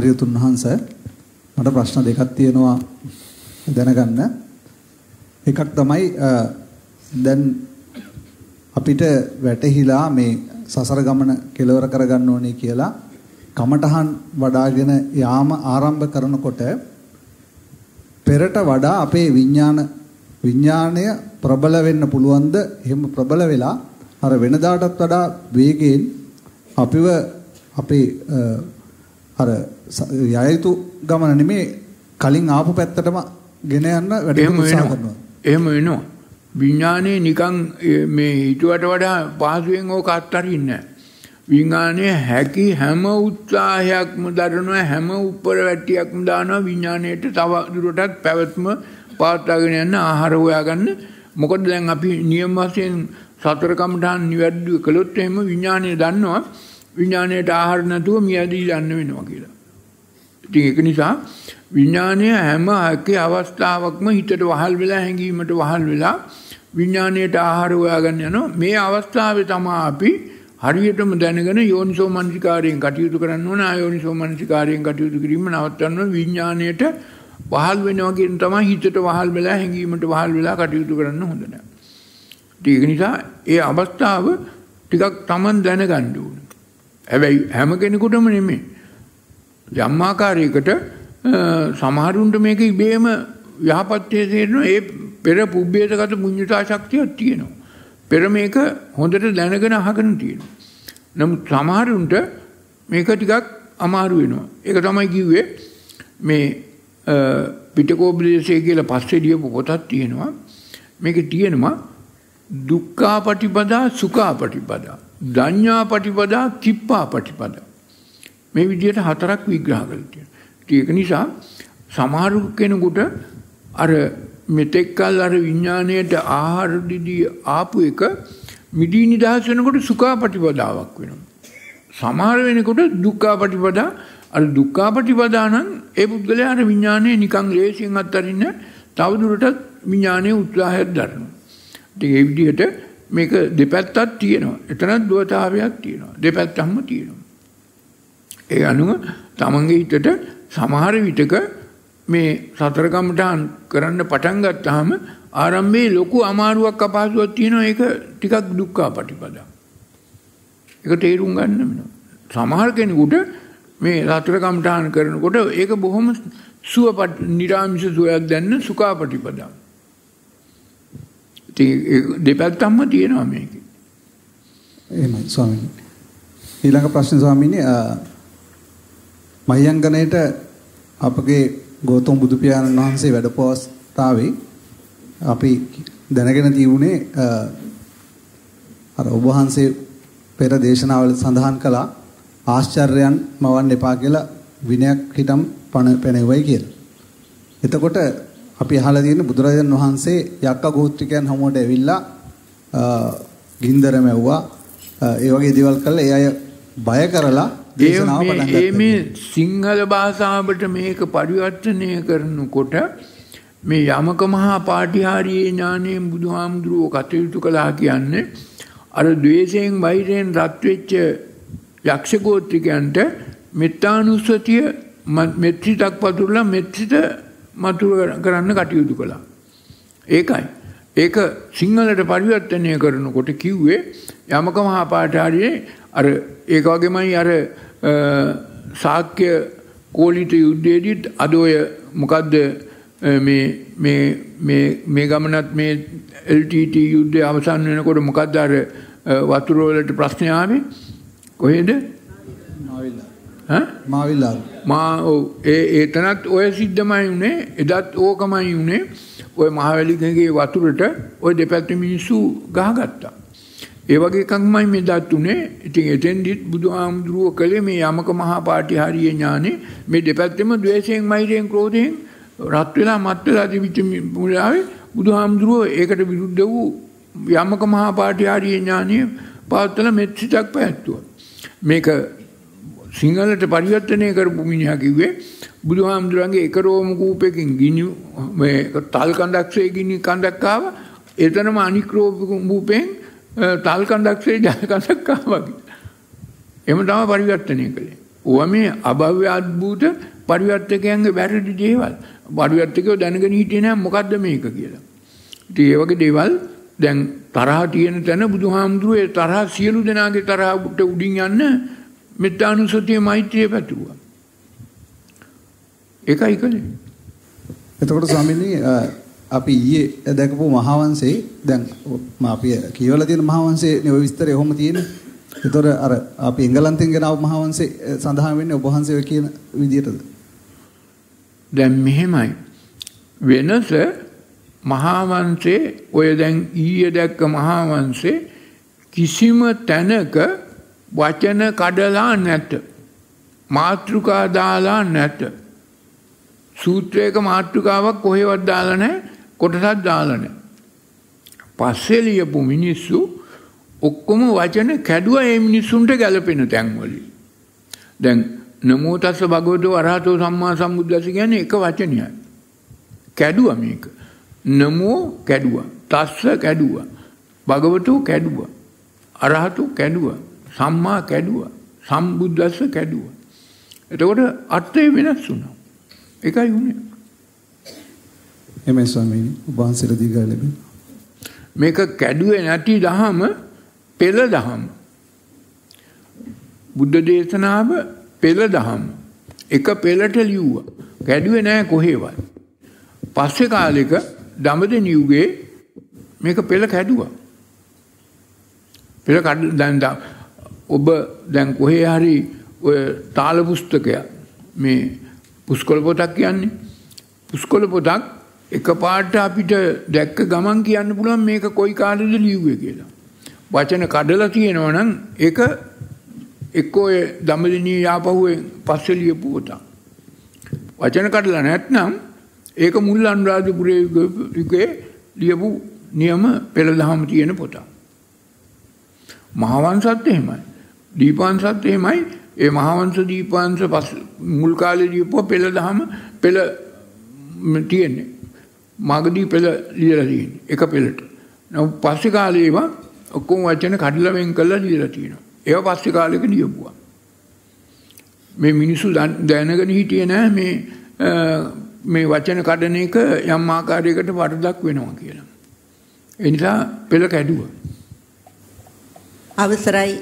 හරියතුන් වහන්ස මට ප්‍රශ්න දෙකක් තියෙනවා දැනගන්න. එකක් තමයි දැන් අපිට වැටහිලා මේ සසර ගමන කෙලවර කරගන්න ඕනේ කියලා කමඨහන් වඩාගෙන යාම ආරම්භ කරනකොට පෙරට වඩා අපේ විඥාන විඥාණය ප්‍රබල වෙන්න පුළුවන්ද? එහෙම ප්‍රබල වෙලා අර වෙනදාටත් වඩා වේගයෙන් අපිව අපේ අර යයතු ගමන නෙමේ කලින් ආපු පැත්තටම ගෙන යන්න වැඩ කරනවා. එහෙම වෙනවා. විඥානේ නිකන් මේ හිතුවට වඩා පහසුවෙන් ඕක අත්හරින්න. විඥානේ හැකි හැම උත්සාහයක්ම දරනවා හැම උඩර වැටියක්ම දානවා විඥාණයට තව දුරටත් පැවැත්ම පාත්වාගෙන යන ආහාර හොයාගන්න. මොකද දැන් අපි නියම වශයෙන් සතර කමඨාන් නිවැරදිව කළොත් එහෙම විඥාණය දන්නවා විඥාණයට ආහාර නැතුව මියදී යන්න වෙනවා කියලා. ඉතින් ඒක නිසා විඥාණය හැම හැකේ අවස්ථාවකම හිතට වහල් වෙලා හැංගීමට වහල් වෙලා විඥාණයට ආහාර හොයාගන්න යනවා. මේ අවස්ථාවේ තමයි අපි හරියටම දැනගෙන යෝනිසෝ මනසිකාරයෙන් කටයුතු කරන්න ඕන. ආයෝනිසෝ මනසිකාරයෙන් කටයුතු කිරීම නවත්තන්න විඥාණයට වහල් වෙනවා කියන තමයි හිතට වහල් වෙලා හැංගීමට වහල් වෙලා කටයුතු කරන්න හොඳ නැහැ. ඒක නිසා ඒ අවස්ථාව ටිකක් Taman දැනගන්න ඕන. හැබැයි හැම කෙනෙකුටම නෙමෙයි. යම් ආකාරයකට සමහරුන්ට මේක ඉබේම යහපත්යේ තේරෙනවා ඒ පෙර පුබ්බේතගත පුඤ්ඤතා ශක්තියක් තියෙනවා. පෙර මේක හොඳට දැනගෙන අහගෙන තියෙනවා. නමුත් සමහරුන්ට මේක ටිකක් අමාරු වෙනවා. ඒක තමයි කිව්වේ මේ පිටකෝපදේශය කියලා පස්සේ ලියපු පොතක් තියෙනවා. මේකේ තියෙනවා දුක්ඛාපටිපදා සුඛාපටිපදා ධඥා පටිපදා කිප්පා පටිපද. මේ විදියට හතරක් විග්‍රහ කළ තියෙනවා. ඒක නිසා සමහර කෙනෙකුට අර මෙතෙක්කල් අර විඥාණයට ආහාර දෙදී ආපු එක මිදී නිදහස් වෙනකොට සුඛා පටිපදාවක් වෙනවා. සමහර වෙනකොට දුක්ඛා පටිපදා අර දුක්ඛා පටිපදා නම් ඒ පුද්ගලයා අර විඥානයේ නිකන් ලේසියෙන් අත්හරින්න තවදුරටත් විඥානයේ උත්සාහයක් දරනවා. ඉතින් ඒ විදිහට මේක දෙපැත්තක් තියෙනවා. එතනත් දුවතාවයක් තියෙනවා. දෙපැත්තක්ම තියෙනවා. ඒ අනුව තමන්ගේ හිතට සමහර විටක මේ සතරගමටහන් කරන්න පටන් ගත්තාම ආරම්භයේ ලොකු අමාරුවක් අපහසුවක් තියෙනවා. ඒක ටිකක් දුක්ඛා පටිපදා. ඒක තේරුම් ගන්න වෙනවා. සමහර කෙනෙකුට මේ සතරගමටහන් කරනකොට ඒක බොහොම සුවපත් නිරාමිෂ සුවයක් දැන්න සුඛාපටිපදා. දෙපැත්තම්ම තියෙනවා මේක. එහෙමයි ස්වාමීන්. ඊළඟ ප්‍රශ්න ස්වාමීන් මයංගණයට අපගේ ගෞතම බුදු පියාණන් වහන්සේ වැඩ පවස්තාවේ අපි දැනගෙන තියුනේ අර ඔබ වහන්සේ පෙර දේශනාවල සඳහන් කළා ආශ්චර්යයන් මවන්න එපා කියලා විනයක් හිටම් පණ පැනෙවයි කියලා. එතකොට අපි අහලා තියෙන බුදුරජාණන් වහන්සේ යක්ක ගෝත්‍රිකයන් හමුවට ඇවිල්ලා ගින්දර මැව්වා ඒ වගේ දේවල් කළා ඒ අය බය කරලා දේශනාව පටන් ගත්තා. මේ සිංහල භාෂාවට මේක පරිවර්තනය කරනකොට මේ යමක මහා පාටිහාරී ඥානයෙන් බුදුහාමුදුරුව කටයුතු කළා කියන්නේ අර ද්වේෂයෙන් වෛරයෙන් රත් වෙච්ච යක්ෂ ගෝත්‍රිකයන්ට මෙත්තානුස්සතිය මෙත්‍රිතක් පතුරලා මෙත්‍රිත මතු කරන්න කටයුතු කළා. ඒකයි. ඒක සිංහලට පරිවර්තනය කරනකොට කිව්වේ යමක මහා පාඨාරියේ අර ඒක වගේමයි අර සාක්‍ය කෝලිත යුද්ධයේදීත් අද ඔය මොකද්ද මේ ගමනත් මේ LTT යුද්ධය අවසන් වෙනකොට මොකද්ද අර වතුරවලට ප්‍රශ්න ආවේ කොහෙද? නාවිලා මාවිල්ලා මා ඔව් ඒ එතනත් ඔය සිද්ධමයි උනේ එදත් ඕකමයි උනේ ඔය මහවැලිගේ වතුරට ඔය දෙපැත්ත මිනිස්සු ගහගත්තා ඒ වගේ එකක්මයි මේ දත් උනේ ඉතින් එතෙන්දිත් බුදුහාමුදුරුව කළේ මේ යමක මහා පාටිහාරීය ඥානේ මේ දෙපැත්තෙම ද්වේෂයෙන් මෛරයෙන් ක්‍රෝධයෙන් රත් වෙලා මත් වෙලා තිබිච්ච මුලාවේ බුදුහාමුදුරුව ඒකට විරුද්ධ වූ යමක මහා පාටිහාරීය ඥානිය පාත්තල මෙත්සිතක් පැවැත්තුවා මේක සිංහලට පරිවර්තනය කරපු මිනිහා කිව්වේ බුදුහාමුදුරන්ගේ එක රෝම කූපයකින් ගිනි මේ තල් කඳක්සේ ගිනි කඳක් ආවා එතනම අනික් රෝම කූපෙන් තල් කඳක්සේ ජල කඳක් ආවා එහෙම තමයි පරිවර්තනය කළේ. ඔවා මේ අභව්‍ය අද්භූත පරිවර්තකයන්ගේ වැරදි දේවල්. පරිවර්තකයෝ දැනගෙන හිටියේ නැහැ මොකද්ද මේක කියලා. ඉතින් ඒ වගේ දේවල් දැන් තරහ තියෙන තැන බුදුහාමුදුරුවෝ ඒ තරහ සියලු දෙනාගේ තරහ උඩින් යන්න මෙත්තානුසතිය මෛත්‍රිය පැතුවා. ඒකයි කලේ. එතකොට ස්වාමීනි අපි ඊයේ දැකපු මහවංශේ දැන් අපි කියවලා තියෙන මහවංශේ ඔය විස්තරය ඔහොම තියෙන්නේ. ඒතොර අර අපි එංගලන්තෙන් ගෙනාව මහවංශේ සඳහන් වෙන්නේ ඔබ වහන්සේ කියන විදිහටද? දැන් මෙහෙමයි. වෙනස මහාවංශේ ඔය දැන් ඊයේ දැක්ක මහාවංශේ කිසිම තැනක වචන කඩලා නැත. මාතෘකා දාලා නැත. සූත්‍රයක මාතෘකාවක් කොහෙවත් දාලා නැහැ කොටසක් දාලා නැහැ පස්සේ ලියපු මිනිස්සු ඔක්කොම වචන කැඩුවා ඒ මිනිස්සුන්ට ගැළපෙන තැන්වලි දැන් නමෝ තස්ස භගවතෝ අරහතෝ සම්මා සම්බුද්දස්ස කියන්නේ එක වචනයයි කැඩුවා මේක නමෝ කැඩුවා තස්ස කැඩුවා භගවතෝ කැඩුවා අරහතෝ කැඩුවා සම්මා කැඩුවා. සම්බුද්දස්ස කැඩුවා. එතකොට අර්ථය වෙනස් වුණා. ඒකයි උනේ. එමේ ස්වාමීනි ඔබ වහන්සේට දීගා ලැබෙන. මේක කැඩුවේ නැති දහම පෙළ දහම. බුද්ධ දේශනාව පෙළ දහම. එක පෙළට ලියුවා. කැඩුවේ නැහැ කොහෙවත්. පස්සේ කාලෙක දඹදෙන යුගයේ මේක පෙළ කැඩුවා. පෙළ කඩ දැන් ඔබ දැන් කොහේ හරි ඔය තාල පුස්තකයක් මේ පුස්කොළ පොතක් කියන්නේ පුස්කොළ පොතක් එකපාරට අපිට දැක්ක ගමන් කියන්න පුළුවන් මේක කොයි කාලෙද ලියුවේ කියලා. වචන කඩලා තියෙනවා නම් ඒක එක්කෝ ඒ දඹදිනී යාපහුවෙන් පස්සේ ලියපු පොතක්. වචන කඩලා නැත්නම් ඒක මුල් අනුරාධපුරයේ යුගයේ ලියපු නියම පෙළ දහම තියෙන පොතක්. මහවංශත් එහෙමයි. දීපාංශත් එහෙමයි ඒ මහාවංශ දීපාංශ පස් මුල් කාලේ දීපුව පෙළ දහම පෙළ තියෙන්නේ. මගදී පෙළ ලියලා තියෙන්නේ එක පෙළට. නමුත් පස්සේ කාලේ ඒවා ඔක්කොම වචන කඩලා වෙන් කරලා ලියලා තියෙනවා. ඒවා පස්සේ කාලෙක ලියපුවා. මේ මිනිස්සු දැනගෙන හිටියේ නෑ මේ මේ වචන කඩන එක යම් ආකාරයකට වරදක් වෙනවා කියලා. ඒ නිසා පෙළ කැඩුවා. අවසරයි